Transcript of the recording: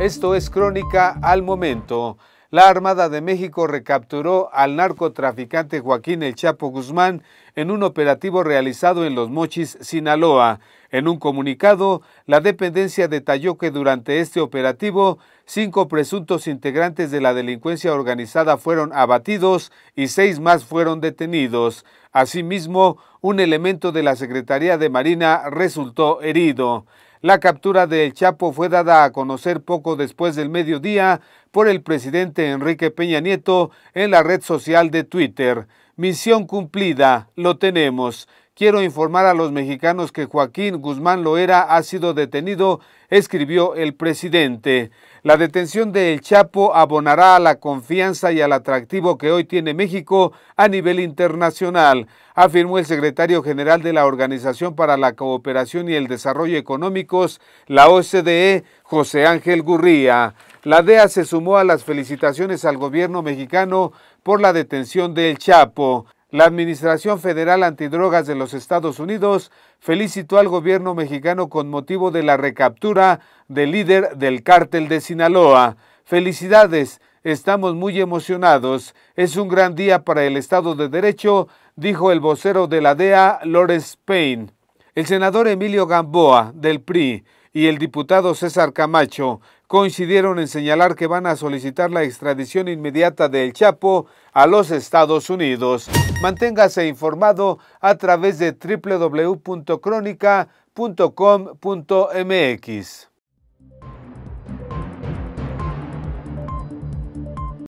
Esto es Crónica al Momento la Armada de México recapturó al narcotraficante Joaquín El Chapo Guzmán en un operativo realizado en Los Mochis, Sinaloa. En un comunicado, la dependencia detalló que durante este operativo, cinco presuntos integrantes de la delincuencia organizada fueron abatidos y seis más fueron detenidos. Asimismo, un elemento de la Secretaría de Marina resultó herido. La captura del Chapo fue dada a conocer poco después del mediodía por el presidente Enrique Peña Nieto en la red social de Twitter. Misión cumplida, lo tenemos. Quiero informar a los mexicanos que Joaquín Guzmán Loera ha sido detenido, escribió el presidente. La detención de El Chapo abonará a la confianza y al atractivo que hoy tiene México a nivel internacional, afirmó el secretario general de la Organización para la Cooperación y el Desarrollo Económicos, la OCDE, José Ángel Gurría. La DEA se sumó a las felicitaciones al gobierno mexicano por la detención de El Chapo. La Administración Federal Antidrogas de los Estados Unidos felicitó al gobierno mexicano con motivo de la recaptura del líder del cártel de Sinaloa. Felicidades, estamos muy emocionados. Es un gran día para el Estado de Derecho, dijo el vocero de la DEA, Lorenz Payne. El senador Emilio Gamboa, del PRI, y el diputado César Camacho coincidieron en señalar que van a solicitar la extradición inmediata del Chapo a los Estados Unidos. Manténgase informado a través de www.crónica.com.mx.